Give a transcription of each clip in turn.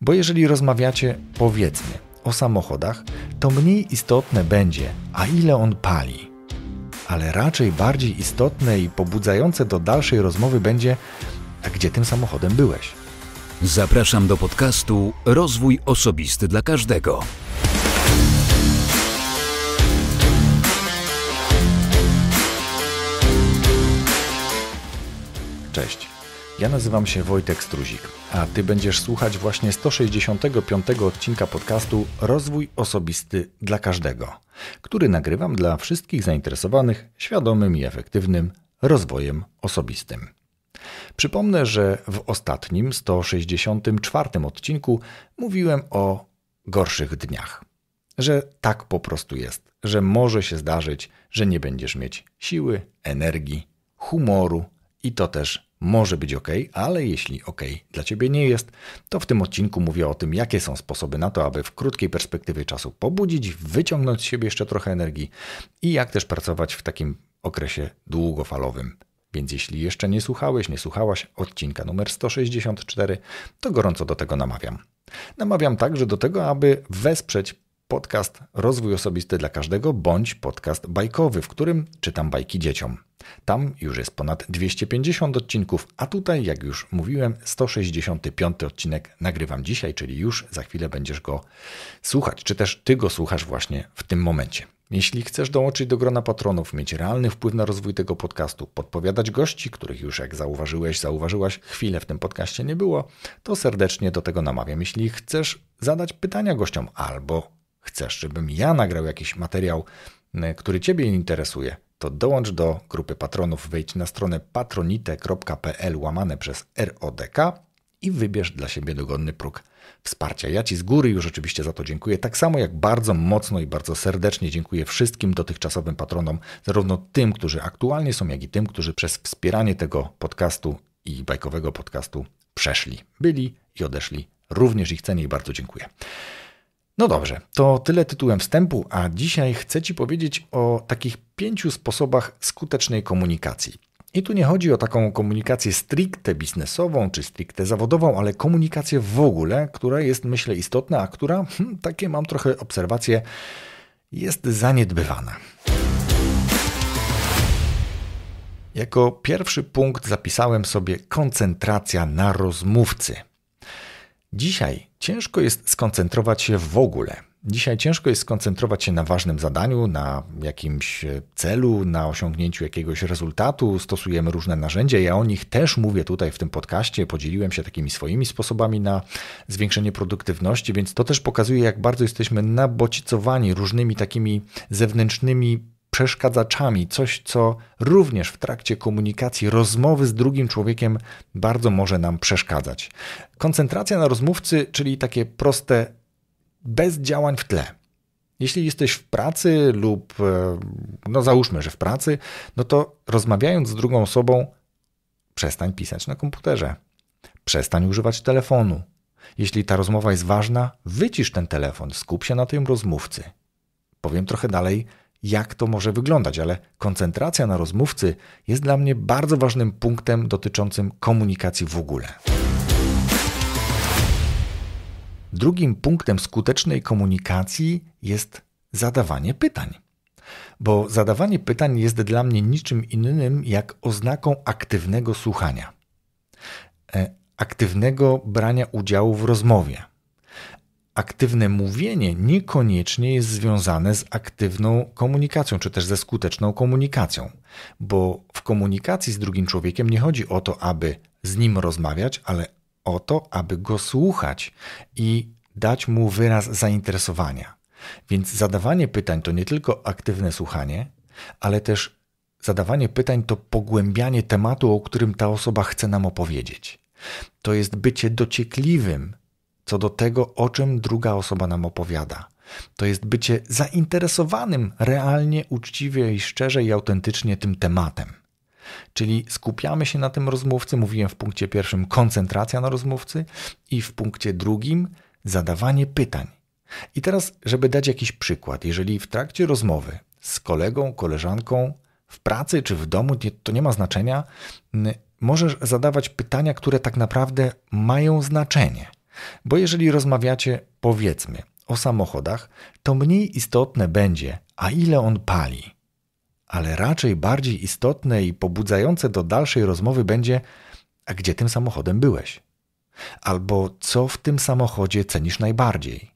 Bo jeżeli rozmawiacie, powiedzmy, o samochodach, to mniej istotne będzie, a ile on pali. Ale raczej bardziej istotne i pobudzające do dalszej rozmowy będzie, a gdzie tym samochodem byłeś. Zapraszam do podcastu Rozwój Osobisty dla Każdego. Cześć. Ja nazywam się Wojtek Struzik, a Ty będziesz słuchać właśnie 165 odcinka podcastu Rozwój Osobisty dla Każdego, który nagrywam dla wszystkich zainteresowanych świadomym i efektywnym rozwojem osobistym. Przypomnę, że w ostatnim 164 odcinku mówiłem o gorszych dniach. Że tak po prostu jest, że może się zdarzyć, że nie będziesz mieć siły, energii, humoru i to też może być ok, ale jeśli ok dla Ciebie nie jest, to w tym odcinku mówię o tym, jakie są sposoby na to, aby w krótkiej perspektywie czasu pobudzić, wyciągnąć z siebie jeszcze trochę energii i jak też pracować w takim okresie długofalowym. Więc jeśli jeszcze nie słuchałeś, nie słuchałaś odcinka numer 164, to gorąco do tego namawiam. Namawiam także do tego, aby wesprzeć podcast Rozwój Osobisty dla Każdego bądź podcast bajkowy, w którym czytam bajki dzieciom. Tam już jest ponad 250 odcinków, a tutaj, jak już mówiłem, 165 odcinek nagrywam dzisiaj, czyli już za chwilę będziesz go słuchać, czy też ty go słuchasz właśnie w tym momencie. Jeśli chcesz dołączyć do grona patronów, mieć realny wpływ na rozwój tego podcastu, podpowiadać gości, których już jak zauważyłeś, zauważyłaś, chwilę w tym podcaście nie było, to serdecznie do tego namawiam. Jeśli chcesz zadać pytania gościom albo chcesz, żebym ja nagrał jakiś materiał, który Ciebie interesuje, to dołącz do grupy patronów, wejdź na stronę patronite.pl łamane przez RODK i wybierz dla siebie dogodny próg wsparcia. Ja Ci z góry już oczywiście za to dziękuję, tak samo jak bardzo mocno i bardzo serdecznie dziękuję wszystkim dotychczasowym patronom, zarówno tym, którzy aktualnie są, jak i tym, którzy przez wspieranie tego podcastu i bajkowego podcastu przeszli, byli i odeszli. Również ich cenię i bardzo dziękuję. No dobrze, to tyle tytułem wstępu, a dzisiaj chcę Ci powiedzieć o takich pięciu sposobach skutecznej komunikacji. I tu nie chodzi o taką komunikację stricte biznesową czy stricte zawodową, ale komunikację w ogóle, która jest myślę istotna, a która, hmm, takie mam trochę obserwacje, jest zaniedbywana. Jako pierwszy punkt zapisałem sobie koncentracja na rozmówcy. Dzisiaj ciężko jest skoncentrować się w ogóle. Dzisiaj ciężko jest skoncentrować się na ważnym zadaniu, na jakimś celu, na osiągnięciu jakiegoś rezultatu. Stosujemy różne narzędzia. Ja o nich też mówię tutaj w tym podcaście. Podzieliłem się takimi swoimi sposobami na zwiększenie produktywności, więc to też pokazuje, jak bardzo jesteśmy nabocicowani różnymi takimi zewnętrznymi przeszkadzaczami, coś co również w trakcie komunikacji, rozmowy z drugim człowiekiem bardzo może nam przeszkadzać. Koncentracja na rozmówcy, czyli takie proste, bez działań w tle. Jeśli jesteś w pracy lub, e, no załóżmy, że w pracy, no to rozmawiając z drugą osobą, przestań pisać na komputerze, przestań używać telefonu. Jeśli ta rozmowa jest ważna, wycisz ten telefon, skup się na tym rozmówcy. Powiem trochę dalej, jak to może wyglądać, ale koncentracja na rozmówcy jest dla mnie bardzo ważnym punktem dotyczącym komunikacji w ogóle. Drugim punktem skutecznej komunikacji jest zadawanie pytań. Bo zadawanie pytań jest dla mnie niczym innym jak oznaką aktywnego słuchania, e, aktywnego brania udziału w rozmowie aktywne mówienie niekoniecznie jest związane z aktywną komunikacją, czy też ze skuteczną komunikacją, bo w komunikacji z drugim człowiekiem nie chodzi o to, aby z nim rozmawiać, ale o to, aby go słuchać i dać mu wyraz zainteresowania. Więc zadawanie pytań to nie tylko aktywne słuchanie, ale też zadawanie pytań to pogłębianie tematu, o którym ta osoba chce nam opowiedzieć. To jest bycie dociekliwym co do tego, o czym druga osoba nam opowiada. To jest bycie zainteresowanym realnie, uczciwie i szczerze i autentycznie tym tematem. Czyli skupiamy się na tym rozmówcy, mówiłem w punkcie pierwszym koncentracja na rozmówcy i w punkcie drugim zadawanie pytań. I teraz, żeby dać jakiś przykład, jeżeli w trakcie rozmowy z kolegą, koleżanką, w pracy czy w domu, to nie ma znaczenia, możesz zadawać pytania, które tak naprawdę mają znaczenie. Bo jeżeli rozmawiacie, powiedzmy, o samochodach, to mniej istotne będzie, a ile on pali. Ale raczej bardziej istotne i pobudzające do dalszej rozmowy będzie, a gdzie tym samochodem byłeś? Albo co w tym samochodzie cenisz najbardziej?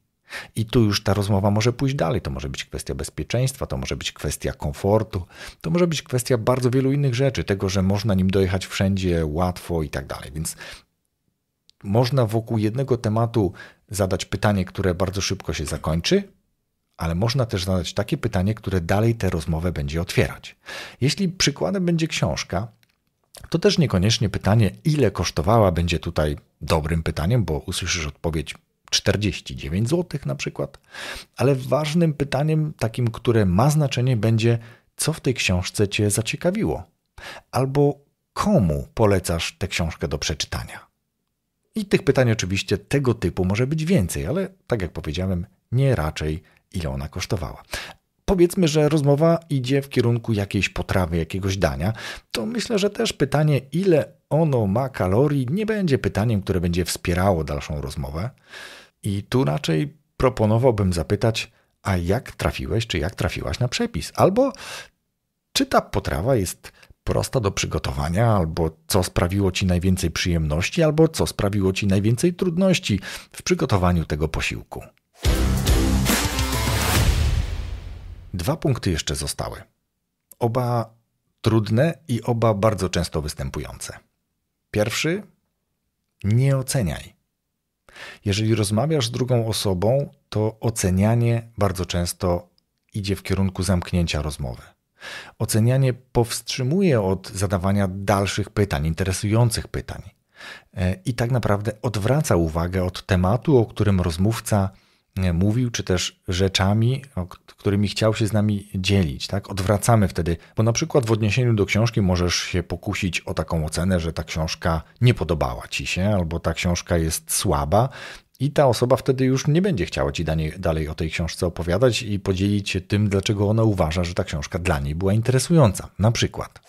I tu już ta rozmowa może pójść dalej. To może być kwestia bezpieczeństwa, to może być kwestia komfortu, to może być kwestia bardzo wielu innych rzeczy, tego, że można nim dojechać wszędzie łatwo i tak dalej. Więc można wokół jednego tematu zadać pytanie, które bardzo szybko się zakończy, ale można też zadać takie pytanie, które dalej tę rozmowę będzie otwierać. Jeśli przykładem będzie książka, to też niekoniecznie pytanie, ile kosztowała, będzie tutaj dobrym pytaniem, bo usłyszysz odpowiedź 49 zł na przykład. Ale ważnym pytaniem, takim, które ma znaczenie, będzie, co w tej książce Cię zaciekawiło, albo komu polecasz tę książkę do przeczytania. I tych pytań oczywiście tego typu może być więcej, ale tak jak powiedziałem, nie raczej ile ona kosztowała. Powiedzmy, że rozmowa idzie w kierunku jakiejś potrawy, jakiegoś dania, to myślę, że też pytanie, ile ono ma kalorii, nie będzie pytaniem, które będzie wspierało dalszą rozmowę. I tu raczej proponowałbym zapytać, a jak trafiłeś, czy jak trafiłaś na przepis? Albo czy ta potrawa jest prosta do przygotowania, albo co sprawiło ci najwięcej przyjemności, albo co sprawiło ci najwięcej trudności w przygotowaniu tego posiłku. Dwa punkty jeszcze zostały. Oba trudne i oba bardzo często występujące. Pierwszy nie oceniaj. Jeżeli rozmawiasz z drugą osobą, to ocenianie bardzo często idzie w kierunku zamknięcia rozmowy. Ocenianie powstrzymuje od zadawania dalszych pytań, interesujących pytań e, i tak naprawdę odwraca uwagę od tematu, o którym rozmówca e, mówił, czy też rzeczami, którymi chciał się z nami dzielić. Tak? Odwracamy wtedy, bo na przykład w odniesieniu do książki możesz się pokusić o taką ocenę, że ta książka nie podobała ci się, albo ta książka jest słaba, i ta osoba wtedy już nie będzie chciała ci dalej o tej książce opowiadać i podzielić się tym, dlaczego ona uważa, że ta książka dla niej była interesująca. Na przykład.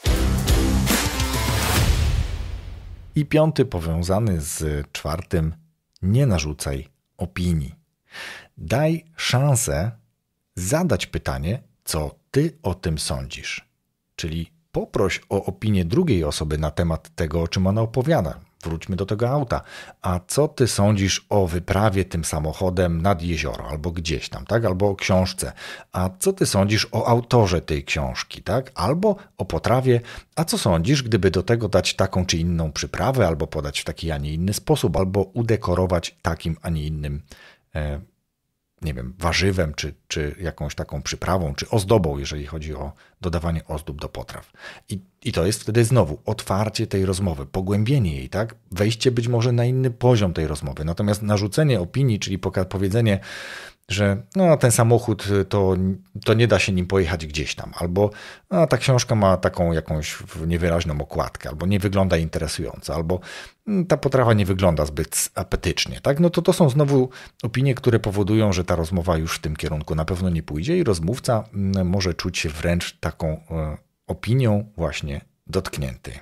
I piąty, powiązany z czwartym, nie narzucaj opinii. Daj szansę zadać pytanie, co ty o tym sądzisz. Czyli poproś o opinię drugiej osoby na temat tego, o czym ona opowiada wróćmy do tego auta. A co ty sądzisz o wyprawie tym samochodem nad jezioro albo gdzieś tam, tak? Albo o książce. A co ty sądzisz o autorze tej książki, tak? Albo o potrawie. A co sądzisz, gdyby do tego dać taką czy inną przyprawę, albo podać w taki, a nie inny sposób, albo udekorować takim, a nie innym. E nie wiem, warzywem, czy, czy jakąś taką przyprawą, czy ozdobą, jeżeli chodzi o dodawanie ozdób do potraw. I, I to jest wtedy znowu otwarcie tej rozmowy, pogłębienie jej, tak? Wejście być może na inny poziom tej rozmowy. Natomiast narzucenie opinii, czyli powiedzenie, że no, ten samochód y, to, to nie da się nim pojechać gdzieś tam, albo no, ta książka ma taką jakąś niewyraźną okładkę, albo nie wygląda interesująco, albo mm, ta potrawa nie wygląda zbyt apetycznie. Tak? No to to są znowu opinie, które powodują, że ta rozmowa już w tym kierunku na pewno nie pójdzie i rozmówca mm, może czuć się wręcz taką e, opinią właśnie dotknięty.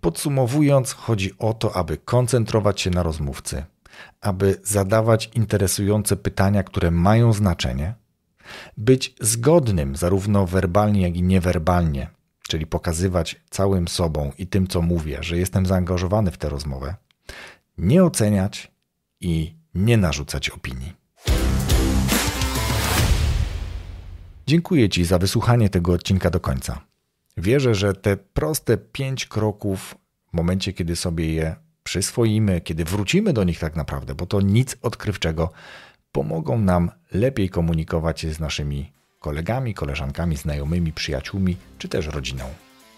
Podsumowując, chodzi o to, aby koncentrować się na rozmówcy, aby zadawać interesujące pytania, które mają znaczenie, być zgodnym zarówno werbalnie, jak i niewerbalnie, czyli pokazywać całym sobą i tym, co mówię, że jestem zaangażowany w tę rozmowę, nie oceniać i nie narzucać opinii. Dziękuję Ci za wysłuchanie tego odcinka do końca. Wierzę, że te proste pięć kroków, w momencie kiedy sobie je przyswoimy, kiedy wrócimy do nich tak naprawdę, bo to nic odkrywczego, pomogą nam lepiej komunikować się z naszymi kolegami, koleżankami, znajomymi, przyjaciółmi czy też rodziną.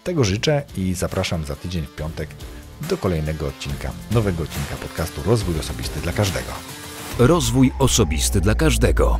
Tego życzę i zapraszam za tydzień w piątek do kolejnego odcinka, nowego odcinka podcastu Rozwój Osobisty dla Każdego. Rozwój Osobisty dla Każdego.